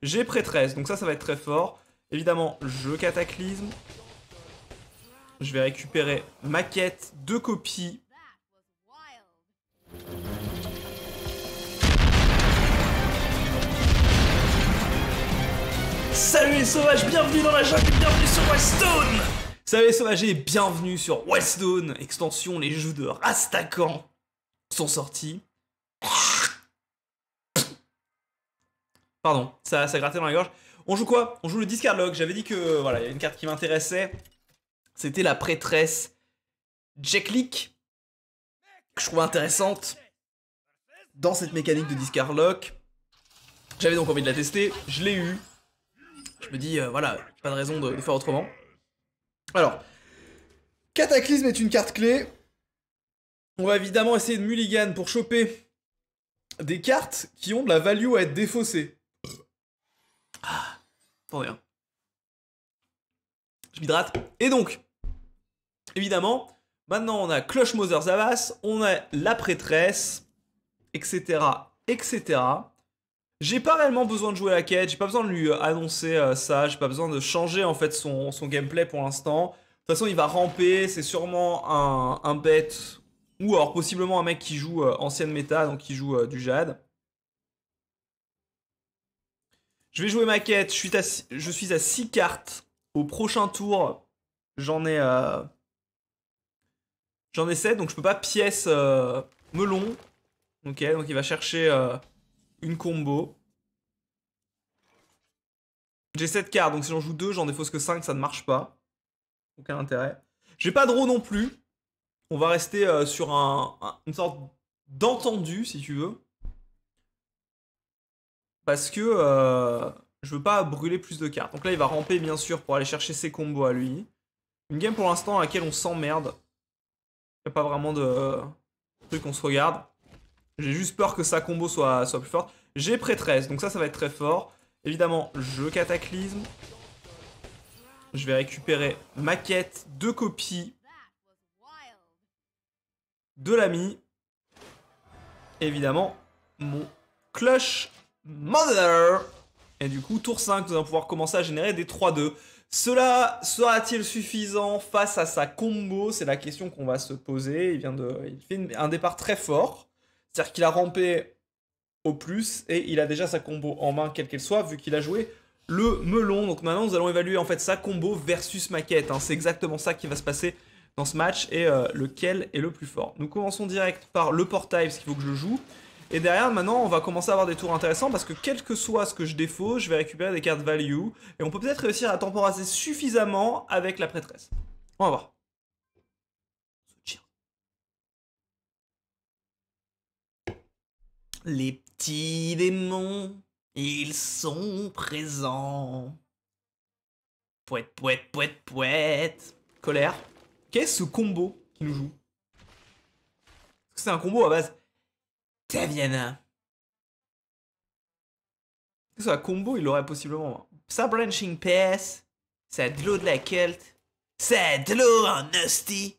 J'ai 13, donc ça, ça va être très fort. Évidemment, je cataclysme. Je vais récupérer ma quête, de copie. Salut les sauvages, bienvenue dans la jungle, bienvenue sur Westone Salut les sauvages et bienvenue sur Westone, extension les jeux de sont sortis. Pardon, ça, ça grattait dans la gorge. On joue quoi On joue le Discard Lock. J'avais dit que voilà, il y a une carte qui m'intéressait. C'était la prêtresse Jacklick. Que je trouve intéressante dans cette mécanique de Discard Lock. J'avais donc envie de la tester. Je l'ai eu. Je me dis, euh, voilà, pas de raison de, faire autrement. Alors, Cataclysme est une carte clé. On va évidemment essayer de mulligan pour choper des cartes qui ont de la value à être défaussées. Ah, pour rien. Je m'hydrate. Et donc, évidemment, maintenant on a Clush Mother Zavas, on a la prêtresse, etc. etc. J'ai pas réellement besoin de jouer la quête, j'ai pas besoin de lui euh, annoncer euh, ça, j'ai pas besoin de changer en fait son, gameplay pour l'instant. De toute façon, il va ramper, c'est sûrement un, un bête, ou alors possiblement un mec qui joue euh, ancienne méta, donc qui joue du jade. Je vais jouer ma quête. Je suis à, je 6 cartes. Au prochain tour, j'en ai. Euh, j'en ai 7, donc je peux pas pièce euh, melon. Ok, donc il va chercher euh, une combo. J'ai 7 cartes, donc si j'en joue 2, j'en défausse que 5, ça ne marche pas. Aucun intérêt. J'ai pas de draw non plus. On va rester sur une sorte d'entendu, si tu veux parce que euh, je veux pas brûler plus de cartes. Donc là, il va ramper, bien sûr, pour aller chercher ses combos à lui. Une game pour l'instant à laquelle on s'emmerde. Il n'y a pas vraiment de truc, on se regarde. J'ai juste peur que sa combo soit, soit plus forte. J'ai 13, donc ça, ça va être très fort. Évidemment, je cataclysme. Je vais récupérer ma quête, deux copies de l'ami. Évidemment, mon clutch. Mother Et du coup, tour 5, nous allons pouvoir commencer à générer des 3-2. Cela sera-t-il suffisant face à sa combo C'est la question qu'on va se poser. Il vient de, il fait un départ très fort, c'est-à-dire qu'il a rampé au plus et il a déjà sa combo en main, quelle qu'elle soit, vu qu'il a joué le melon. Donc maintenant, nous allons évaluer en fait sa combo versus maquette. Hein. C'est exactement ça qui va se passer dans ce match et euh, lequel est le plus fort. Nous commençons direct par le portail parce qu'il faut que je joue. Et derrière, maintenant, on va commencer à avoir des tours intéressants parce que quel que soit ce que je défaut, je vais récupérer des cartes value. Et on peut peut-être réussir à temporiser suffisamment avec la prêtresse. On va voir. Les petits démons, ils sont présents. Pouette, pouette, pouette, pouette. Colère. Qu'est-ce ce combo qui nous joue C'est un combo à base Taviana. Ça, combo, il l'aurait possiblement. Hein. Ça branching pass, sa l'eau de la cult, sa l'eau en hostie.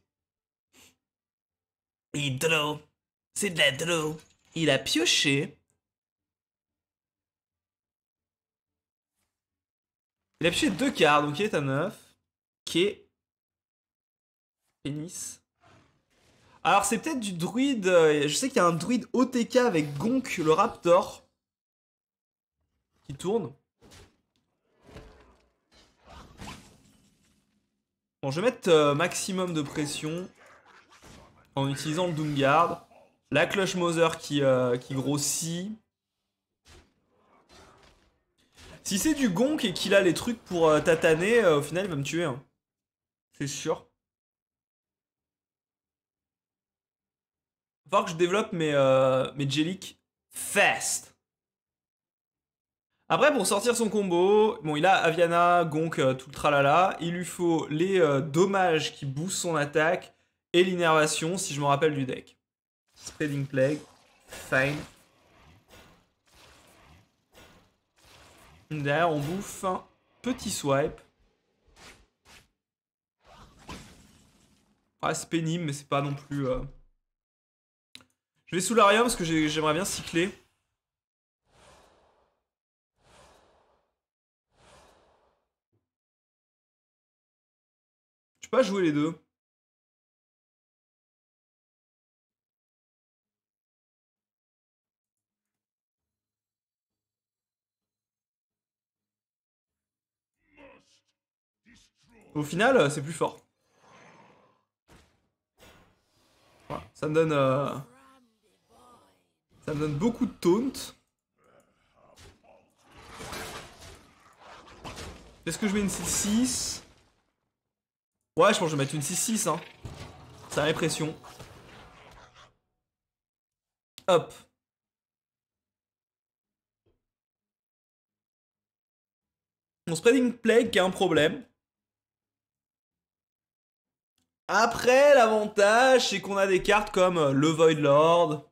Il draw. C'est de la draw Il a pioché. Il a pioché deux cartes, donc il est à 9. K Penis. Alors c'est peut-être du druide, euh, je sais qu'il y a un druide OTK avec Gonk le Raptor qui tourne. Bon je vais mettre euh, maximum de pression en utilisant le Doomguard. La Clutch Mother qui, euh, qui grossit. Si c'est du Gonk et qu'il a les trucs pour tataner, au final il va me tuer. Hein. C'est sûr. falloir que je développe mes, euh, mes Jellic fast. Après, pour sortir son combo, bon, il a Aviana, Gonk, euh, tout le tralala. Il lui faut les euh, dommages qui boostent son attaque et l'innervation, si je me rappelle du deck. Spreading Plague, fine. Derrière, on bouffe petit swipe. Ouais, c'est pénible, mais c'est pas non plus... Je vais sous l'arrière parce que j'aimerais bien cycler. Je peux pas jouer les deux. Au final, euh, c'est plus fort. ça me donne... Euh, ça me donne beaucoup de taunt. Est-ce que je mets une 6-6 Ouais, je pense que je vais mettre une 6-6, hein. Ça pression. Hop. Mon spreading plague qui a un problème. Après, l'avantage, c'est qu'on a des cartes comme euh, le Void Lord,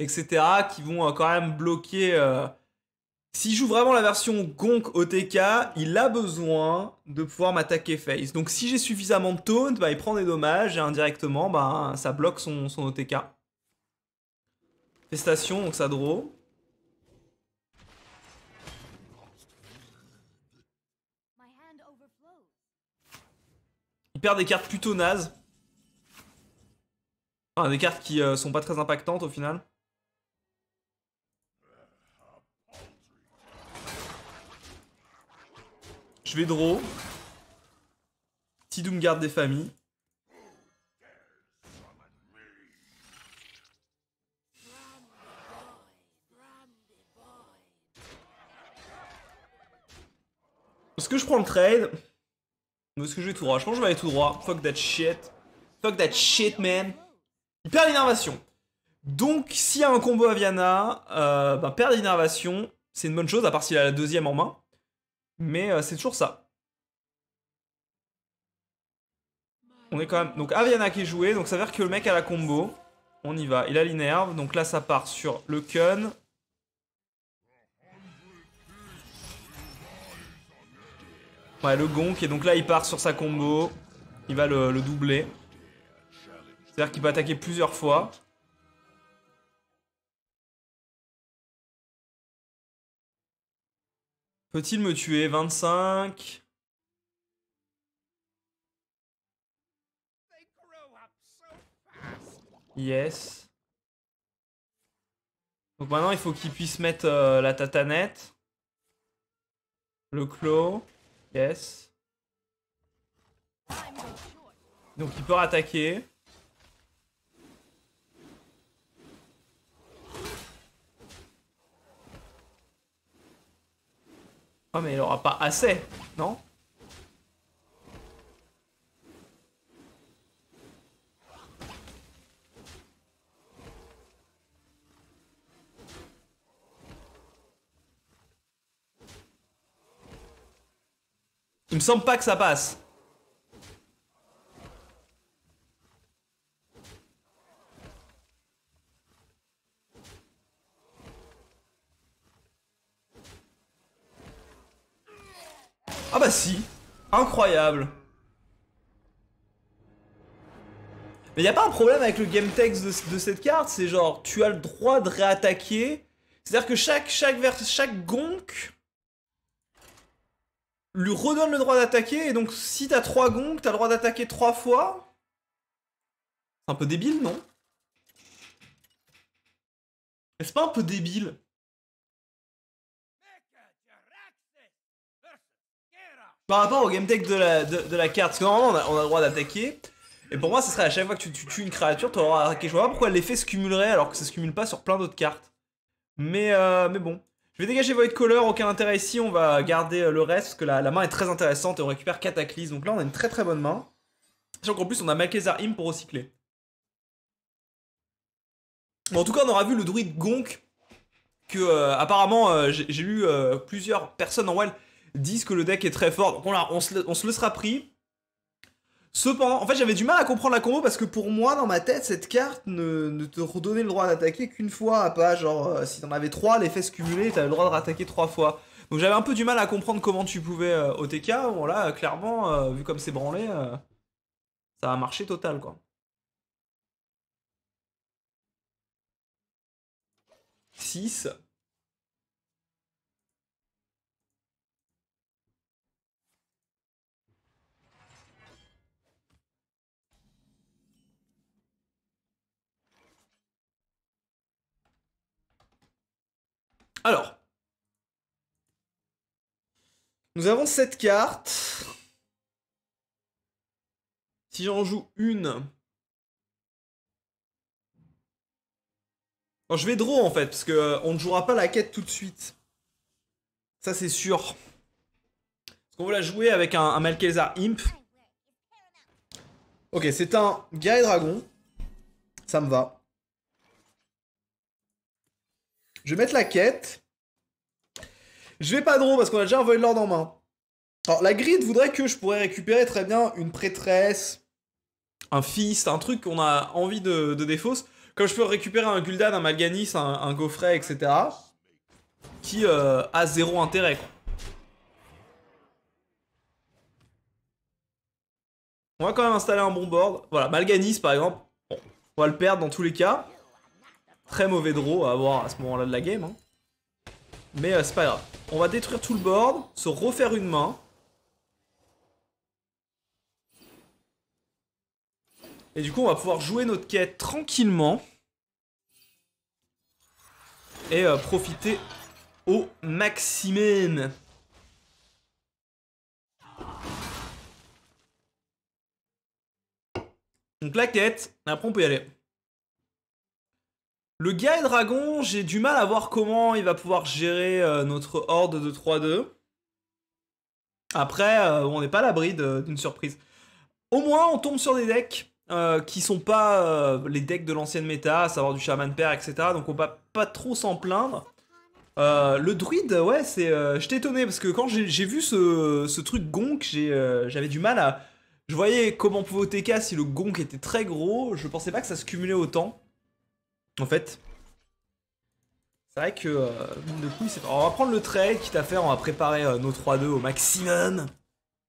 etc., qui vont euh, quand même bloquer. Si euh, S'il joue vraiment la version Gonk OTK, il a besoin de pouvoir m'attaquer face. Donc si j'ai suffisamment de taunt, bah, il prend des dommages et indirectement, bah, ça bloque son, son OTK. Festation, donc ça draw. Il perd des cartes plutôt nazes. des cartes qui euh, sont pas très impactantes au final. Je vais draw. Tidum Doom garde des familles. Est-ce que je prends le trade est-ce que je vais tout droit Je pense que je vais aller tout droit. Fuck that shit. Fuck that shit, man. Il perd l'innervation. Donc, s'il y a un combo à euh, ben, l'innervation, c'est une bonne chose, à part s'il a la deuxième en main. Mm. Mais euh, c'est toujours ça. On est quand même... Donc Aviana qui est joué, donc ça veut dire que le mec a la combo. On y va, il a l'inerve, donc là ça part sur le Kun. Ouais, le Gonk, et donc là il part sur sa combo. Il va le, le doubler. C'est-à-dire qu'il peut attaquer plusieurs fois. Peut-il me tuer 25 Yes. Donc maintenant, il faut qu'il puisse mettre euh, la tatanette. Le clos. Yes. Donc il peut attaquer. Oh mais il aura pas assez, non Il me semble pas que ça passe. incroyable Mais y a pas un problème avec le game text de, cette carte, c'est genre, tu as le droit de réattaquer. C'est-à-dire que chaque, chaque, chaque gonk lui redonne le droit d'attaquer, et donc si t'as 3 gonks, t'as le droit d'attaquer 3 fois. C'est un peu débile, non C'est pas un peu débile par rapport au game deck de la, carte. Parce que normalement, on a, le droit d'attaquer. Et pour moi, ce serait à chaque fois que tu, tues une créature, tu auras attaqué. Je vois pas pourquoi l'effet se cumulerait alors que ça se cumule pas sur plein d'autres cartes. Mais, euh, mais bon. Je vais dégager Void Color, aucun intérêt ici, on va garder euh, le reste, parce que la, main est très intéressante et on récupère Cataclysme. Donc là, on a une très très bonne main. Sachant qu'en plus, on a Malkazar Im pour recycler. en tout cas, on aura vu le druide Gonk, que euh, apparemment, euh, j'ai lu plusieurs personnes en Well disent que le deck est très fort. Donc on, on, se, le sera pris. Cependant, en fait, j'avais du mal à comprendre la combo parce que pour moi, dans ma tête, cette carte ne, te redonnait le droit d'attaquer qu'une fois, à pas genre euh, si t'en avais trois, les fesses cumulées, t'avais le droit de rattaquer trois fois. Donc j'avais un peu du mal à comprendre comment tu pouvais euh, OTK. Bon là, euh, clairement, vu comme c'est branlé, ça a marché total quoi. 6 Alors. Nous avons cette carte. Si j'en joue une... je vais draw en fait, parce que euh, on ne jouera pas la quête tout de suite. Ça c'est sûr. Parce qu'on va la jouer avec un, un Imp. Ok, c'est un guerrier dragon. Ça me va. Je vais mettre la quête. Je vais pas drôle parce qu'on a déjà un Void Lord en main. Alors, la grid voudrait que je pourrais récupérer très bien une prêtresse, un fils, un truc qu'on a envie de, de défausse. Comme je peux récupérer un Gul'dan, un Malganis, un, un etc. Qui euh, a zéro intérêt, On va quand même installer un bon board. Voilà, Malganis, par exemple. On va le perdre dans tous les cas. Très mauvais draw à avoir à ce moment-là de la game. Hein. Mais euh, c'est pas grave. On va détruire tout le board, se refaire une main. Et du coup, on va pouvoir jouer notre quête tranquillement. Et euh, profiter au maximum. Donc la quête, après on peut y aller. Le gars et dragon, j'ai du mal à voir comment il va pouvoir gérer euh, notre horde de 3-2. Après, euh, on n'est pas à l'abri d'une surprise. Au moins, on tombe sur des decks euh, qui sont pas les decks de l'ancienne méta, à savoir du Shaman père etc. Donc on va pas trop s'en plaindre. le druide, ouais, c'est. je J'étais étonné parce que quand j'ai vu ce, truc gonk, j'avais du mal à. Je voyais comment pouvait TK si le gonk était très gros. Je pensais pas que ça se cumulait autant en fait. C'est vrai que euh, de coup, on va prendre le trade, quitte à faire, on va préparer euh, nos 3-2 au maximum.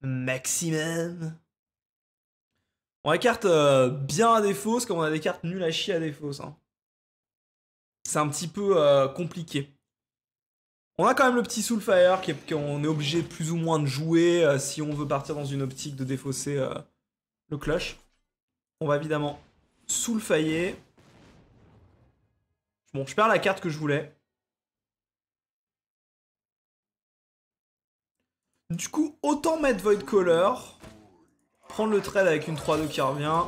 Maximum. On des cartes euh, bien à défaut comme on a des cartes nulles à chier à défaut C'est un petit peu compliqué. On a quand même le petit Soulfire qu'on est obligé plus ou moins de jouer si on veut partir dans une optique de défausser le clutch. On va évidemment Soulfire. Bon, je perds la carte que je voulais. Du coup, autant mettre Void Caller, prendre le trade avec une 3-2 qui revient,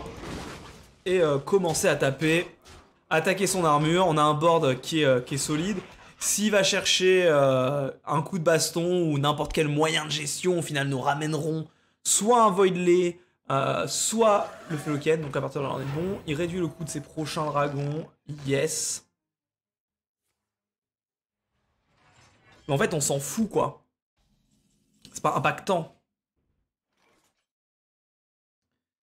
et euh, commencer à taper, attaquer son armure. On a un board qui est, euh, solide. S'il va chercher euh, un coup de baston ou n'importe quel moyen de gestion, au final, nous ramènerons soit un Void soit le Floken, donc à partir de là on est bon. Il réduit le coût de ses prochains dragons, yes. Mais en fait, on s'en fout, quoi. C'est pas impactant.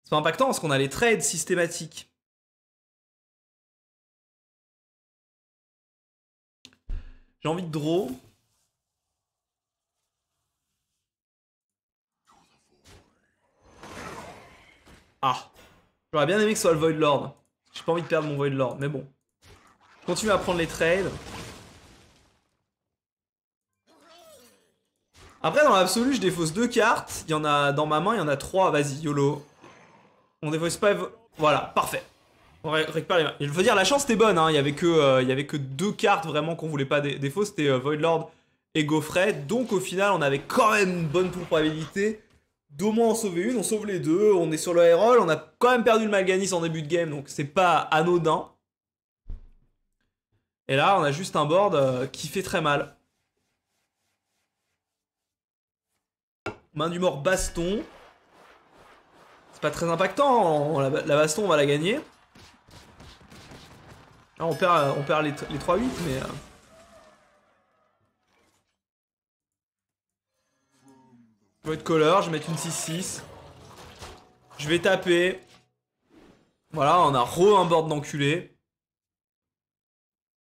C'est pas impactant parce qu'on a les trades systématiques. J'ai envie de draw. Ah. J'aurais bien aimé que ce soit le Void Lord. J'ai pas envie de perdre mon Void Lord, mais bon. continue à prendre les trades. Après, dans l'absolu, je défausse deux cartes. Il y en a dans ma main, il y en a trois. Vas-y, YOLO. On défausse pas. Voilà, parfait. On récupère les mains. Il faut dire, la chance était bonne. Hein. Il, y avait que, euh, il y avait que deux cartes vraiment qu'on voulait pas dé C'était euh, Voidlord et Gaufret. Donc, au final, on avait quand même une bonne probabilité d'au moins en sauver une. On sauve les deux. On est sur le roll. On a quand même perdu le Malganis en début de game. Donc, c'est pas anodin. Et là, on a juste un board euh, qui fait très mal. Main du mort, baston. C'est pas très impactant, hein. la, baston on va la gagner. Ah, on perd, euh, on perd les, 3-8, mais... Euh. Je vais être color, je vais mettre une 6-6. Je vais taper. Voilà, on a re un board d'enculé.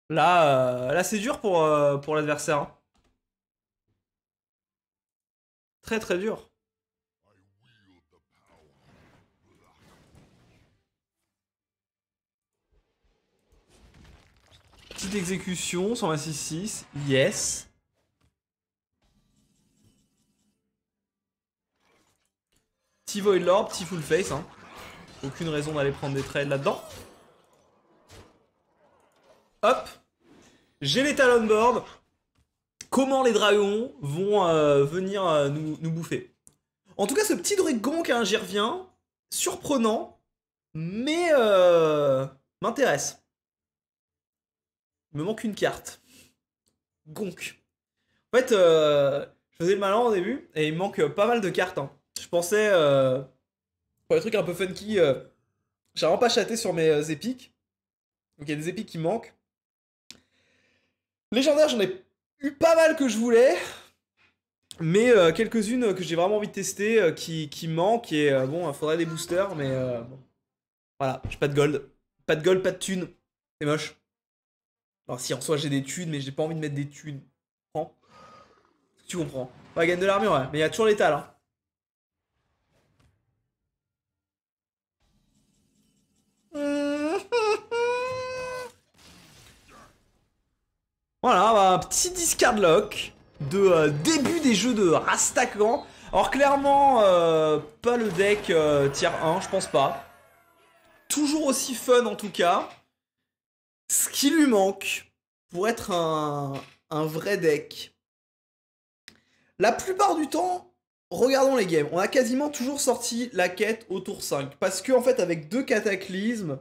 Là, euh, là c'est dur pour, pour l'adversaire. Hein. très très dur. Petite exécution, 126-6, yes. Petit Void Lord, petit Full Face. Hein. Aucune raison d'aller prendre des trades là-dedans. Hop. J'ai les talons Board comment les dragons vont euh, venir euh, nous, bouffer. En tout cas, ce petit dragon qui j'y reviens, surprenant, mais euh, m'intéresse. Il me manque une carte. Gonk. En fait, je faisais le malin au début, et il me manque pas mal de cartes. Hein. Je pensais... pour les trucs un peu funky, j'ai vraiment pas chaté sur mes épiques. Donc il y a des épiques qui manquent. Légendaire, j'en ai eu pas mal que je voulais, mais euh, quelques-unes que j'ai vraiment envie de tester euh, qui, qui, manquent. Et euh, bon, il faudrait des boosters, mais voilà, j'ai pas de gold. Pas de gold, pas de thunes. C'est moche. Alors, si en soi j'ai des thunes, mais j'ai pas envie de mettre des thunes. Tu comprends. va gagner de l'armure, ouais. Mais il y a toujours l'étal. Hein. Voilà, bah, un petit discard lock de euh, début des jeux de Rastakan. Alors clairement, euh, pas le deck euh, tier 1, je pense pas. Toujours aussi fun en tout cas. Ce qui lui manque pour être un, vrai deck. La plupart du temps, regardons les games, on a quasiment toujours sorti la quête au tour 5. Parce qu'en en fait, avec deux cataclysmes,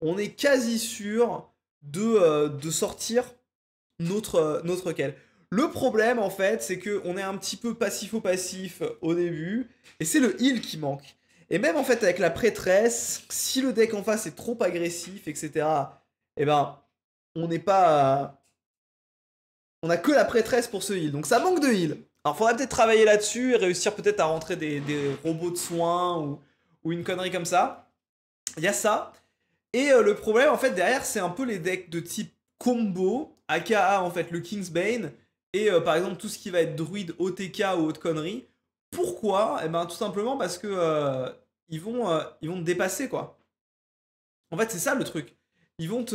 on est quasi sûr de, de sortir notre, euh, notre quel. Le problème, en fait, c'est que on est un petit peu Passif au euh, passif au début, et c'est le heal qui manque. Et même, en fait, avec la prêtresse, si le deck en face est trop agressif, etc., eh ben, on n'est pas... Euh, on a que la prêtresse pour ce heal, donc ça manque de heal. Alors, faudrait peut-être travailler là-dessus et réussir peut-être à rentrer des, robots de soins ou, une connerie comme ça. Il y a ça. Et le problème, en fait, derrière, c'est un peu les decks de type combo aka en fait le Kingsbane, et euh, par exemple tout ce qui va être druide, OTK ou autre connerie. Pourquoi Eh ben tout simplement parce que euh, ils, vont, euh, ils vont te dépasser quoi. En fait c'est ça le truc. Ils vont, te,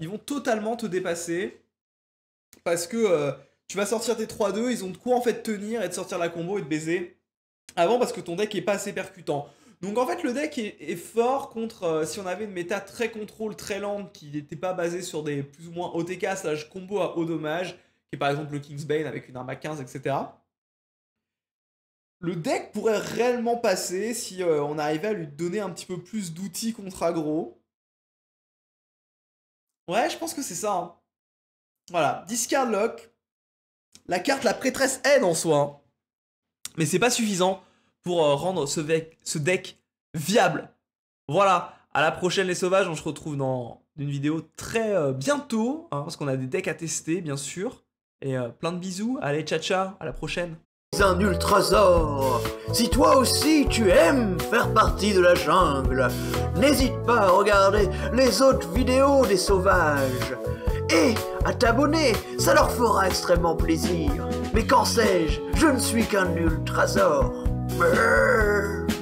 ils vont totalement te dépasser parce que tu vas sortir tes 3-2, ils ont de quoi en fait tenir et de sortir la combo et de baiser avant parce que ton deck est pas assez percutant. Donc en fait, le deck est, fort contre. Euh, si on avait une méta très contrôle, très lente, qui n'était pas basée sur des plus ou moins OTK, slash combo à haut dommage, qui est par exemple le Kingsbane avec une arme à 15, etc. Le deck pourrait réellement passer si euh, on arrivait à lui donner un petit peu plus d'outils contre aggro. Ouais, je pense que c'est ça. Hein. Voilà, discard lock. La carte, la prêtresse aide en soi. Hein. Mais c'est pas suffisant pour euh, rendre ce, deck, viable. Voilà, à la prochaine les sauvages, on se retrouve dans une vidéo très euh, bientôt, hein, parce qu'on a des decks à tester bien sûr. Et euh, plein de bisous, allez ciao ciao, à la prochaine. Un ultrasor. Si toi aussi tu aimes faire partie de la jungle, n'hésite pas à regarder les autres vidéos des sauvages et à t'abonner, ça leur fera extrêmement plaisir. Mais qu'en sais-je Je ne suis qu'un ultrasor. Brr.